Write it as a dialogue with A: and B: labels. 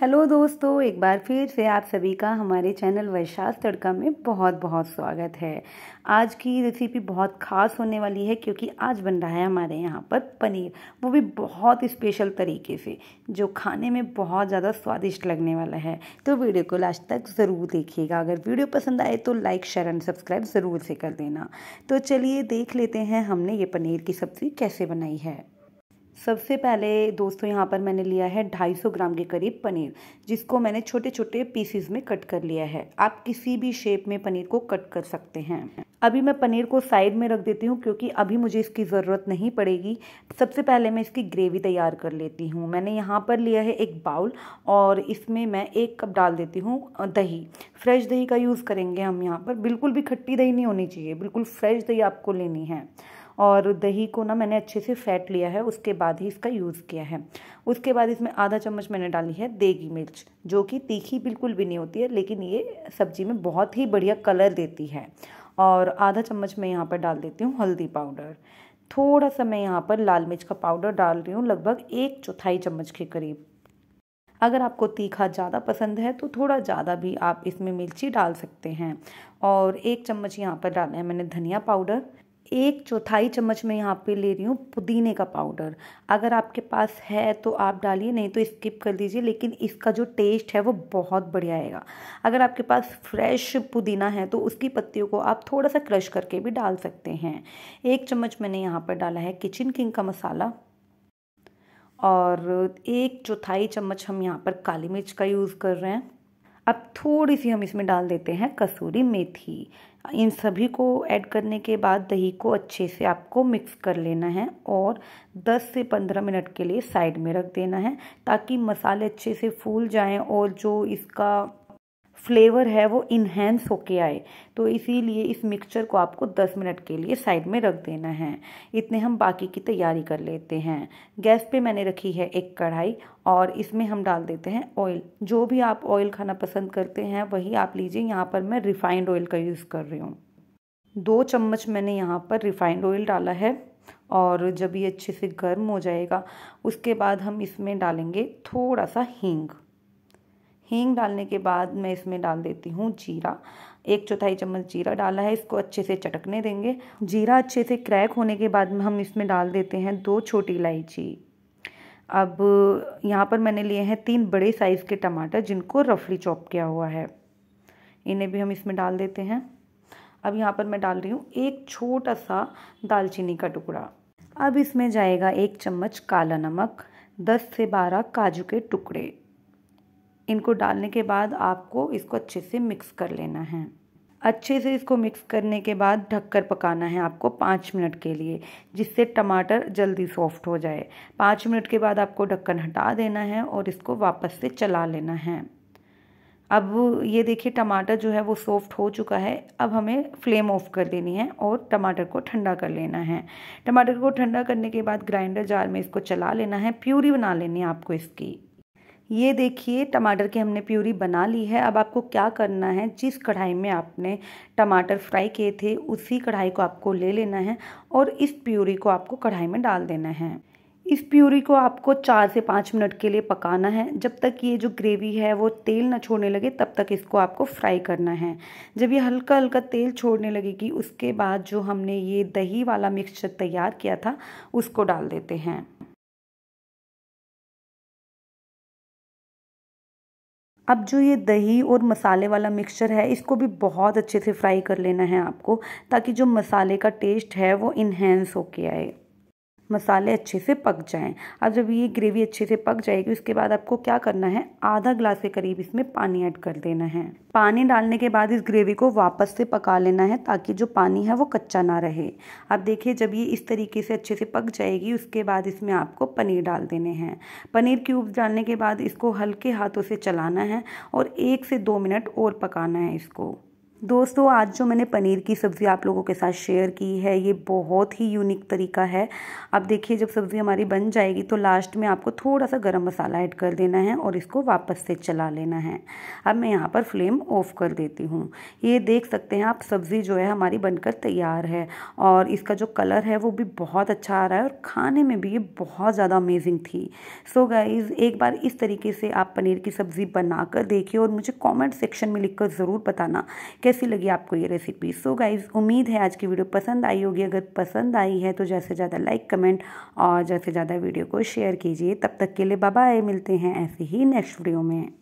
A: hello दोस्तों एक बार फिर से आप सभी का हमारे चैनल वैशाख तड़का में बहुत बहुत स्वागत है आज की रेसिपी बहुत ख़ास होने वाली है क्योंकि आज बन रहा है हमारे यहाँ पर पनीर वो भी बहुत स्पेशल तरीके से जो खाने में बहुत ज़्यादा स्वादिष्ट लगने वाला है तो वीडियो को लास्ट तक ज़रूर देखिएगा अगर वीडियो पसंद आए तो लाइक शेयर एंड सब्सक्राइब ज़रूर से कर देना तो चलिए देख लेते हैं हमने ये पनीर की सब्ज़ी कैसे बनाई है सबसे पहले दोस्तों यहाँ पर मैंने लिया है 250 ग्राम के करीब पनीर जिसको मैंने छोटे छोटे पीसीज में कट कर लिया है आप किसी भी शेप में पनीर को कट कर सकते हैं अभी मैं पनीर को साइड में रख देती हूँ क्योंकि अभी मुझे इसकी ज़रूरत नहीं पड़ेगी सबसे पहले मैं इसकी ग्रेवी तैयार कर लेती हूँ मैंने यहाँ पर लिया है एक बाउल और इसमें मैं एक कप डाल देती हूँ दही फ्रेश दही का यूज़ करेंगे हम यहाँ पर बिल्कुल भी खट्टी दही नहीं होनी चाहिए बिल्कुल फ्रेश दही आपको लेनी है और दही को ना मैंने अच्छे से फैट लिया है उसके बाद ही इसका यूज़ किया है उसके बाद इसमें आधा चम्मच मैंने डाली है देगी मिर्च जो कि तीखी बिल्कुल भी नहीं होती है लेकिन ये सब्जी में बहुत ही बढ़िया कलर देती है और आधा चम्मच मैं यहाँ पर डाल देती हूँ हल्दी पाउडर थोड़ा सा मैं यहाँ पर लाल मिर्च का पाउडर डाल रही हूँ लगभग एक चौथाई चम्मच के करीब अगर आपको तीखा ज़्यादा पसंद है तो थोड़ा ज़्यादा भी आप इसमें मिर्ची डाल सकते हैं और एक चम्मच यहाँ पर डाला है मैंने धनिया पाउडर एक चौथाई चम्मच मैं यहाँ पे ले रही हूँ पुदीने का पाउडर अगर आपके पास है तो आप डालिए नहीं तो स्किप कर दीजिए लेकिन इसका जो टेस्ट है वो बहुत बढ़िया आएगा अगर आपके पास फ्रेश पुदीना है तो उसकी पत्तियों को आप थोड़ा सा क्रश करके भी डाल सकते हैं एक चम्मच मैंने यहाँ पर डाला है किचन किंग का मसाला और एक चौथाई चम्मच हम यहाँ पर काली मिर्च का यूज़ कर रहे हैं अब थोड़ी सी हम इसमें डाल देते हैं कसूरी मेथी इन सभी को ऐड करने के बाद दही को अच्छे से आपको मिक्स कर लेना है और 10 से 15 मिनट के लिए साइड में रख देना है ताकि मसाले अच्छे से फूल जाएं और जो इसका फ्लेवर है वो इन्हेंस होके आए तो इसीलिए इस मिक्सचर को आपको 10 मिनट के लिए साइड में रख देना है इतने हम बाकी की तैयारी कर लेते हैं गैस पे मैंने रखी है एक कढ़ाई और इसमें हम डाल देते हैं ऑयल जो भी आप ऑयल खाना पसंद करते हैं वही आप लीजिए यहाँ पर मैं रिफाइंड ऑयल का यूज़ कर रही हूँ दो चम्मच मैंने यहाँ पर रिफाइंड ऑयल डाला है और जब ये अच्छे से गर्म हो जाएगा उसके बाद हम इसमें डालेंगे थोड़ा सा हींग हींग डालने के बाद मैं इसमें डाल देती हूँ जीरा एक चौथाई चम्मच जीरा डाला है इसको अच्छे से चटकने देंगे जीरा अच्छे से क्रैक होने के बाद में हम इसमें डाल देते हैं दो छोटी इलायची अब यहाँ पर मैंने लिए हैं तीन बड़े साइज़ के टमाटर जिनको रफली चॉप किया हुआ है इन्हें भी हम इसमें डाल देते हैं अब यहाँ पर मैं डाल रही हूँ एक छोटा सा दालचीनी का टुकड़ा अब इसमें जाएगा एक चम्मच काला नमक दस से बारह काजू के टुकड़े इनको डालने के बाद आपको इसको अच्छे से मिक्स कर लेना है अच्छे से इसको मिक्स करने के बाद ढककर पकाना है आपको पाँच मिनट के लिए जिससे टमाटर जल्दी सॉफ्ट हो जाए पाँच मिनट के बाद आपको ढक्कन हटा देना है और इसको वापस से चला लेना है अब ये देखिए टमाटर जो है वो सॉफ्ट हो चुका है अब हमें फ्लेम ऑफ कर देनी है और टमाटर को ठंडा कर लेना है टमाटर को ठंडा करने के बाद ग्राइंडर जार में इसको चला लेना है प्यूरी बना लेनी है आपको इसकी ये देखिए टमाटर की हमने प्यूरी बना ली है अब आपको क्या करना है जिस कढ़ाई में आपने टमाटर फ्राई किए थे उसी कढ़ाई को आपको ले लेना है और इस प्यूरी को आपको कढ़ाई में डाल देना है इस प्यूरी को आपको चार से पाँच मिनट के लिए पकाना है जब तक ये जो ग्रेवी है वो तेल ना छोड़ने लगे तब तक इसको आपको फ्राई करना है जब ये हल्का हल्का तेल छोड़ने लगेगी उसके बाद जो हमने ये दही वाला मिक्सचर तैयार किया था उसको डाल देते हैं अब जो ये दही और मसाले वाला मिक्सचर है इसको भी बहुत अच्छे से फ्राई कर लेना है आपको ताकि जो मसाले का टेस्ट है वो इन्हेंस होके आए मसाले अच्छे से पक जाएं अब जब ये ग्रेवी अच्छे से पक जाएगी उसके बाद आपको क्या करना है आधा ग्लास के करीब इसमें पानी ऐड कर देना है पानी डालने के बाद इस ग्रेवी को वापस से पका लेना है ताकि जो पानी है वो कच्चा ना रहे अब देखिए जब ये इस तरीके से अच्छे से पक जाएगी उसके बाद इसमें आपको पनीर डाल देने हैं पनीर क्यूब्स डालने के बाद इसको हल्के हाथों से चलाना है और एक से दो मिनट और पकाना है इसको दोस्तों आज जो मैंने पनीर की सब्ज़ी आप लोगों के साथ शेयर की है ये बहुत ही यूनिक तरीका है अब देखिए जब सब्ज़ी हमारी बन जाएगी तो लास्ट में आपको थोड़ा सा गरम मसाला ऐड कर देना है और इसको वापस से चला लेना है अब मैं यहाँ पर फ्लेम ऑफ कर देती हूँ ये देख सकते हैं आप सब्ज़ी जो है हमारी बनकर तैयार है और इसका जो कलर है वो भी बहुत अच्छा आ रहा है और खाने में भी ये बहुत ज़्यादा अमेजिंग थी सो गाइज़ एक बार इस तरीके से आप पनीर की सब्ज़ी बनाकर देखिए और मुझे कॉमेंट सेक्शन में लिख ज़रूर बताना कि कैसी लगी आपको ये रेसिपी सो गाइज उम्मीद है आज की वीडियो पसंद आई होगी अगर पसंद आई है तो ज़्यादा से ज़्यादा लाइक कमेंट और ज़्यादा से ज़्यादा वीडियो को शेयर कीजिए तब तक के लिए बाबा मिलते हैं ऐसे ही नेक्स्ट वीडियो में